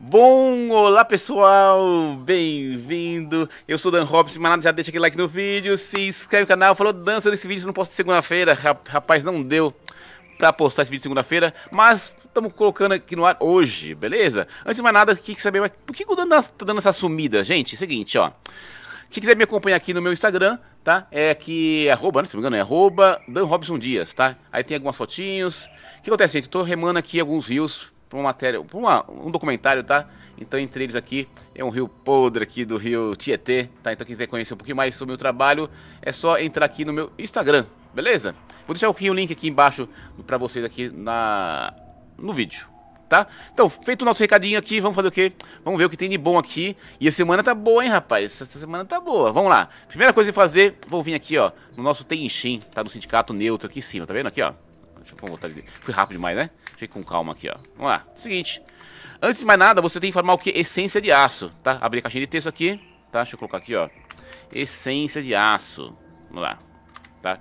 Bom, olá pessoal, bem-vindo. Eu sou Dan Robson, mas nada, já deixa aquele like no vídeo, se inscreve no canal. Falou dança nesse vídeo, se não posto segunda-feira, rapaz, não deu pra postar esse vídeo segunda-feira, mas estamos colocando aqui no ar hoje, beleza? Antes de mais nada, que saber, mas por que o Dan tá dando essa sumida? Gente, é seguinte, ó. Quem quiser me acompanhar aqui no meu Instagram, tá? É que arroba, né? Se não me engano, é arroba Dan Robson Dias, tá? Aí tem algumas fotinhos. O que acontece, gente? Eu tô remando aqui alguns rios uma matéria, uma, um documentário, tá? Então, entre eles aqui, é um rio podre aqui do rio Tietê, tá? Então, quem quiser conhecer um pouquinho mais sobre o meu trabalho, é só entrar aqui no meu Instagram, beleza? Vou deixar aqui o link aqui embaixo para vocês aqui na no vídeo. Tá? Então, feito o nosso recadinho aqui, vamos fazer o quê? Vamos ver o que tem de bom aqui. E a semana tá boa, hein, rapaz? Essa, semana tá boa. Vamos lá. Primeira coisa a fazer, vou vir aqui, ó, no nosso Tenchim, tá? No sindicato neutro aqui em cima, tá vendo aqui, ó? Deixa eu botar ali. Fui rápido demais, né? Deixa eu ir com calma aqui, ó. Vamos lá. Seguinte. Antes de mais nada, você tem que informar o que? Essência de aço, tá? Abrir a caixinha de texto aqui, tá? Deixa eu colocar aqui, ó. Essência de aço. Vamos lá, tá?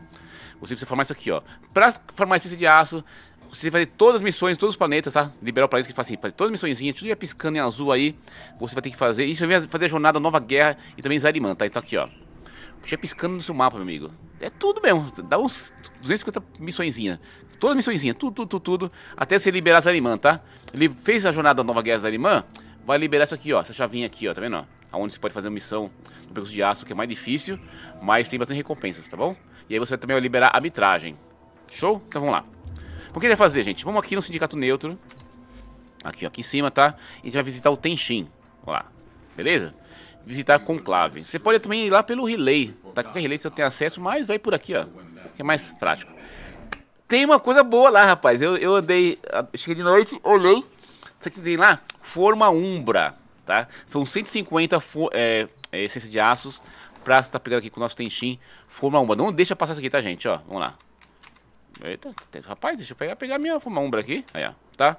Você precisa formar isso aqui, ó. Pra formar essência de aço, você vai ter todas as missões, todos os planetas, tá? Liberar o planeta que faz assim, fazer todas as missõezinhas, tudo ia é piscando em azul aí. Você vai ter que fazer. Isso vai fazer a jornada Nova Guerra e também Zariman, tá? Então aqui, ó já piscando no seu mapa, meu amigo. É tudo mesmo. Dá uns 250 missõezinhas. Todas missõezinhas, tudo, tudo, tudo, tudo. Até você liberar Zarimã, tá? Ele fez a jornada Nova Guerra Zarimã. Vai liberar isso aqui, ó. Essa chavinha aqui, ó. Tá vendo? Ó? Onde você pode fazer uma missão no percurso de aço, que é mais difícil. Mas tem bastante recompensas, tá bom? E aí você também vai liberar a arbitragem. Show? Então vamos lá. O que ele vai fazer, gente? Vamos aqui no Sindicato Neutro. Aqui, ó. Aqui em cima, tá? E a gente vai visitar o Tenshin. Vamos lá. Beleza? visitar conclave. Você pode também ir lá pelo relay, tá? o relay Se eu tenho acesso, mas vai por aqui, ó, que é mais prático. Tem uma coisa boa lá, rapaz. Eu, eu dei ah, cheguei de noite, olhei, sabe o que tem lá? Forma Umbra, tá? São 150 essências é, é, de aços pra estar tá pegando aqui com o nosso Tenchin. Forma Umbra. Não deixa passar isso aqui, tá, gente? Ó, vamos lá. Eita, tá, tá, rapaz, deixa eu pegar, pegar minha forma Umbra aqui. Aí, ó, tá?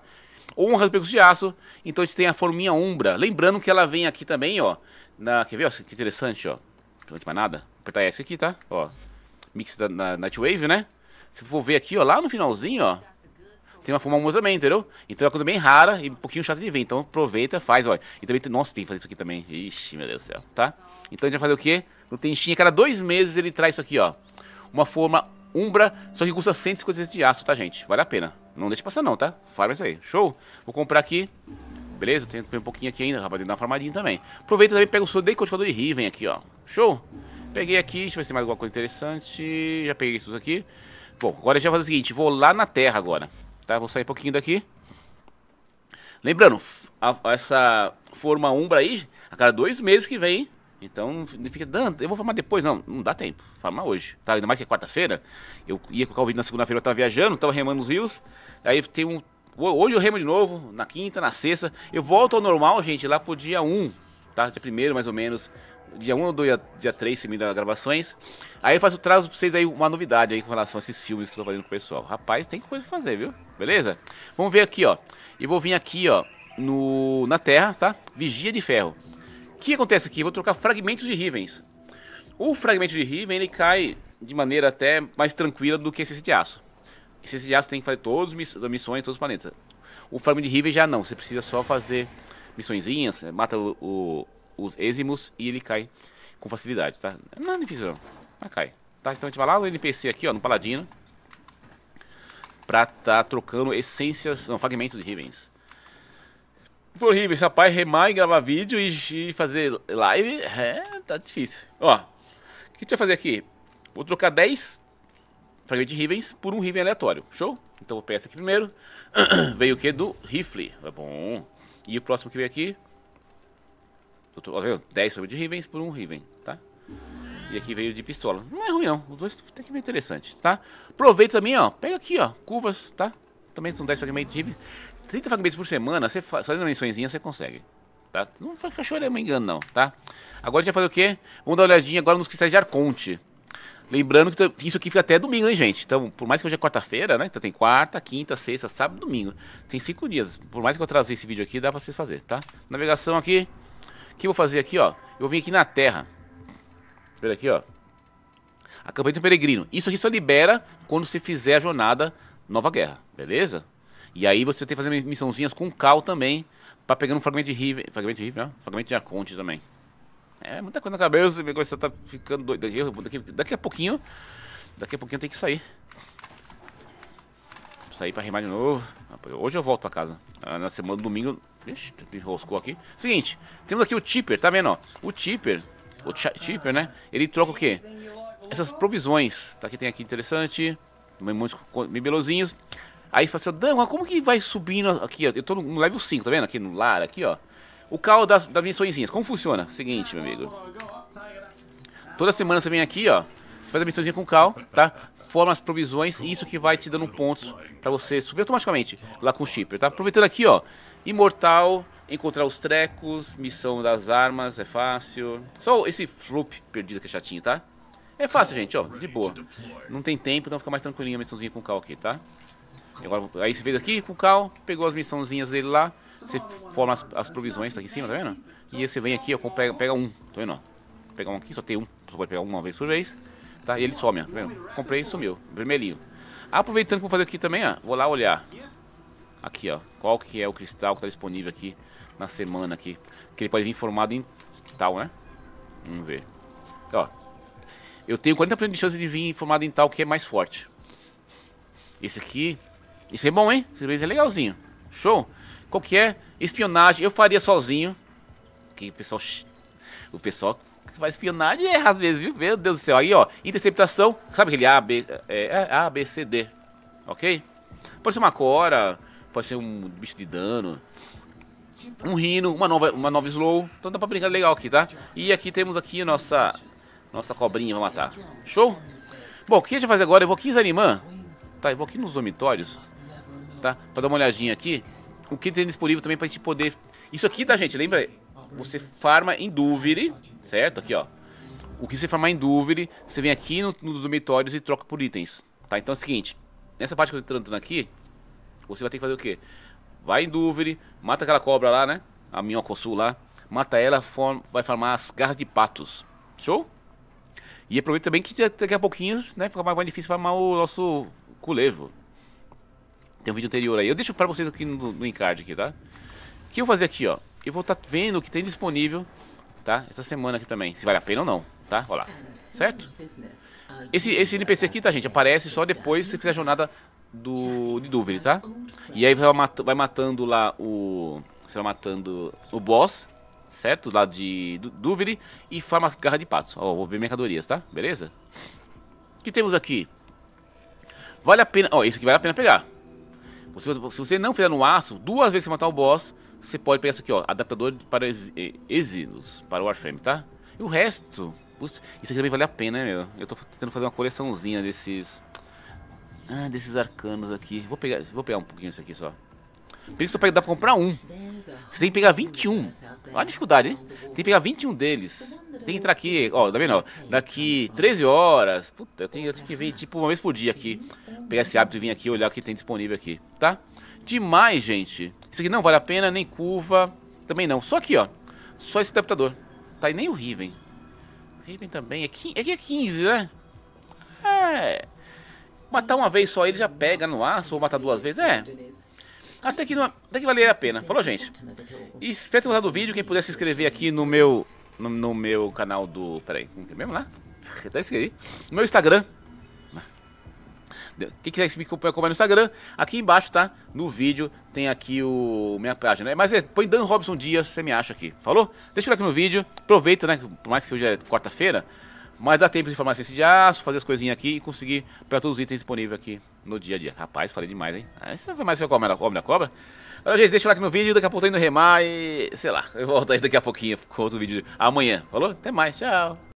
Honra do de Aço. Então a gente tem a forminha Umbra. Lembrando que ela vem aqui também, ó. Na, quer ver, ó, que interessante, ó. não tem mais nada, vou apertar S aqui, tá? Ó, mix da na, Nightwave, né? Se for ver aqui, ó, lá no finalzinho, ó, tem uma fumamuma também, entendeu? Então é uma coisa bem rara e um pouquinho chata de ver. Então aproveita, faz, ó. E também, tem, nossa, tem que fazer isso aqui também. Ixi, meu Deus do céu, tá? Então a gente vai fazer o quê? No Tenchinha, a cada dois meses ele traz isso aqui, ó. Uma forma Umbra, só que custa 150 de aço, tá, gente? Vale a pena. Não deixe passar não, tá? Fala isso aí. Show? Vou comprar aqui. Beleza? Tem um pouquinho aqui ainda, rapaz. Tem que dar uma farmadinha também. Aproveita também pega o seu de de Riven aqui, ó. Show? Peguei aqui. Deixa eu ver se tem mais alguma coisa interessante. Já peguei isso aqui. Bom, agora já vou fazer o seguinte. Vou lá na terra agora. Tá? Vou sair um pouquinho daqui. Lembrando, a, essa forma Umbra aí, a cada dois meses que vem, então não fica dando. Eu vou formar depois, não. Não dá tempo. formar hoje. Tá? Ainda mais que é quarta-feira. Eu ia colocar o vídeo na segunda-feira, eu tava viajando, tava remando os rios. Aí tem um Hoje eu remo de novo, na quinta, na sexta. Eu volto ao normal, gente, lá pro dia 1, tá? Dia primeiro, mais ou menos. Dia 1 ou dia, dia 3, se me dá gravações. Aí eu faço, trago pra vocês aí uma novidade aí com relação a esses filmes que eu tô fazendo com o pessoal. Rapaz, tem coisa pra fazer, viu? Beleza? Vamos ver aqui, ó. E vou vir aqui, ó, no, na Terra, tá? Vigia de Ferro. O que acontece aqui? Eu vou trocar fragmentos de Rivens. O fragmento de Riven, ele cai de maneira até mais tranquila do que esse de aço esses dias tem que fazer todas as miss missões, todos os planetas. O farm de River já não, você precisa só fazer missõezinhas, mata o, o, os êximos e ele cai com facilidade, tá? Não é difícil não, mas cai. Tá, então a gente vai lá no NPC aqui, ó, no Paladino. Pra tá trocando essências, não, fragmentos de Rivens. Por Rivens, rapaz, remar e gravar vídeo e, e fazer live, é, tá difícil. Ó, o que a gente vai fazer aqui? Vou trocar 10 fragmento de Rivens por um Riven aleatório. Show? Então vou pegar esse aqui primeiro. veio o que? Do rifle. É bom. E o próximo que veio aqui. Eu tô, ó, veio 10 fragmentos de Rivens por um Riven, tá? E aqui veio de pistola. Não é ruim, não. Os dois tem que bem interessantes, tá? Aproveita também, ó. Pega aqui, ó. Curvas, tá? Também são 10 fragmentos de Rivens. 30 fragmentos por semana, você faz, fazendo mençõezinha, você consegue. Tá? Não vai ficar chorando, me engano, não, tá? Agora a gente vai fazer o quê? Vamos dar uma olhadinha agora nos cristais de Arconte. Lembrando que isso aqui fica até domingo, hein, gente? Então, por mais que hoje é quarta-feira, né? Então tem quarta, quinta, sexta, sábado, domingo. Tem cinco dias. Por mais que eu trazer esse vídeo aqui, dá pra vocês fazer, tá? Navegação aqui. O que eu vou fazer aqui, ó? Eu vou vir aqui na Terra. Pera aqui, ó. Acampamento Peregrino. Isso aqui só libera quando você fizer a jornada Nova Guerra, beleza? E aí você tem que fazer missãozinhas com Cal também, pra pegar um fragmento de rive Fragmento de rive ó. Né? Fragmento de Aconte também. É muita coisa na cabeça, minha coisa tá ficando doida. Eu, daqui, daqui a pouquinho, daqui a pouquinho tem que sair. Sair pra rimar de novo. Hoje eu volto pra casa. Ah, na semana, domingo... Ixi, enroscou aqui. Seguinte, temos aqui o Tipper, tá vendo, ó? O Tipper, o Tipper, né? Ele troca o quê? Essas provisões. Tá, que tem aqui interessante. Muitos mebelozinhos. Aí fala assim, Dan, como que vai subindo aqui, ó? Eu tô no level 5, tá vendo? Aqui no lar, aqui, ó. O carro das, das missõezinhas, como funciona? Seguinte, meu amigo. Toda semana você vem aqui, ó. Você faz a missãozinha com o carro, tá? Forma as provisões e isso que vai te dando pontos pra você subir automaticamente lá com o shipper, tá? Aproveitando aqui, ó. Imortal, encontrar os trecos, missão das armas, é fácil. Só esse floop perdido que é chatinho, tá? É fácil, gente, ó, de boa. Não tem tempo, então fica mais tranquilinho a missãozinha com o Cal aqui, tá? Agora, aí você veio aqui com o Cal, pegou as missãozinhas dele lá, você forma as, as provisões, tá aqui em cima, tá vendo? E você vem aqui, ó, pega, pega um, tá vendo? Pega um aqui, só tem um, só pode pegar uma vez por vez, tá? E ele some, ó, tá vendo? Comprei e sumiu, vermelhinho. Aproveitando que vou fazer aqui também, ó, vou lá olhar. Aqui, ó, qual que é o cristal que tá disponível aqui na semana aqui. Que ele pode vir formado em tal, né? Vamos ver. Ó, eu tenho 40% de chance de vir formado em tal que é mais forte. Esse aqui, esse é bom, hein? Esse é legalzinho. Show! Qual que é? Espionagem. Eu faria sozinho. Que o pessoal... O pessoal que faz espionagem erra às vezes, viu? Meu Deus do céu. Aí, ó. Interceptação. Sabe aquele A, B... É, é a, B, C, D. Ok? Pode ser uma cora. Pode ser um bicho de dano. Um rino. Uma nova, uma nova slow. Então dá pra brincar legal aqui, tá? E aqui temos aqui nossa... Nossa cobrinha, vamos matar. Show? Bom, o que a gente vai fazer agora? Eu vou aqui em Zanimã. Tá, eu vou aqui nos dormitórios. Tá? Pra dar uma olhadinha aqui o que tem disponível também pra gente poder. Isso aqui, tá, gente? Lembra? Você farma em dúvida, certo? Aqui, ó. O que você farmar em dúvida, você vem aqui nos no dormitórios e troca por itens. Tá? Então é o seguinte: nessa parte que eu tô entrando aqui, você vai ter que fazer o quê? Vai em dúvida, mata aquela cobra lá, né? A minhocossu lá. Mata ela, form... vai farmar as garras de patos. Show? E aproveita também que daqui a pouquinho, né? Fica mais difícil farmar o nosso culevo. Tem um vídeo anterior aí. Eu deixo pra vocês aqui no, no aqui, tá? O que eu vou fazer aqui, ó? Eu vou estar tá vendo o que tem disponível, tá? Essa semana aqui também, se vale a pena ou não, tá? Olha lá, certo? Esse, esse NPC aqui, tá, gente? Aparece só depois se você fizer a jornada do, de Dúvida, tá? E aí vai, mat vai matando lá o... Você vai matando o boss, certo? Lá de Dúvida e farma as garras de patos. Ó, vou ver mercadorias, tá? Beleza? O que temos aqui? Vale a pena... Ó, esse aqui vale a pena pegar. Se, se você não fizer no aço, duas vezes você matar o boss, você pode pegar isso aqui, ó. Adaptador para ex, eh, exilos, para Warframe, tá? E o resto... Putz, isso aqui também vale a pena, né, meu? Eu tô tentando fazer uma coleçãozinha desses... Ah, desses arcanos aqui. Vou pegar, vou pegar um pouquinho isso aqui só. Príncipe pega, dá pra comprar um. Você tem que pegar 21. Olha a dificuldade, hein? Tem que pegar 21 deles. Tem que entrar aqui, ó, tá vendo? Daqui 13 horas. Puta, eu tenho, eu tenho que vir tipo uma vez por dia aqui. Pegar esse hábito e vir aqui olhar o que tem disponível aqui, tá? Demais, gente. Isso aqui não vale a pena, nem curva, também não. Só aqui, ó. Só esse adaptador. Tá, e nem o Riven. Riven também. É, é que é 15, né? É. Matar uma vez só ele já pega no aço, ou matar duas vezes, é. Até que, não, até que valer a pena. Falou, gente? E espero ter gostado do vídeo. Quem puder se inscrever aqui no meu no, no meu canal do. Peraí, tem é mesmo lá? Tá escrito aí. No meu Instagram. Quem quiser me acompanhar no Instagram, aqui embaixo, tá? No vídeo tem aqui o minha página. Né? Mas é, põe Dan Robson Dias, você me acha aqui. Falou? Deixa o like no vídeo. Aproveita, né? Por mais que hoje é quarta-feira. Mas dá tempo de formar esse assim, de aço, ah, fazer as coisinhas aqui e conseguir para todos os itens disponíveis aqui no dia a dia. Rapaz, falei demais, hein? Ah, isso foi mais que a cobra, a cobra. Olha, gente, deixa o like no vídeo, daqui a pouco tô indo remar e... Sei lá, eu volto aí daqui a pouquinho com outro vídeo amanhã. Falou? Até mais, tchau.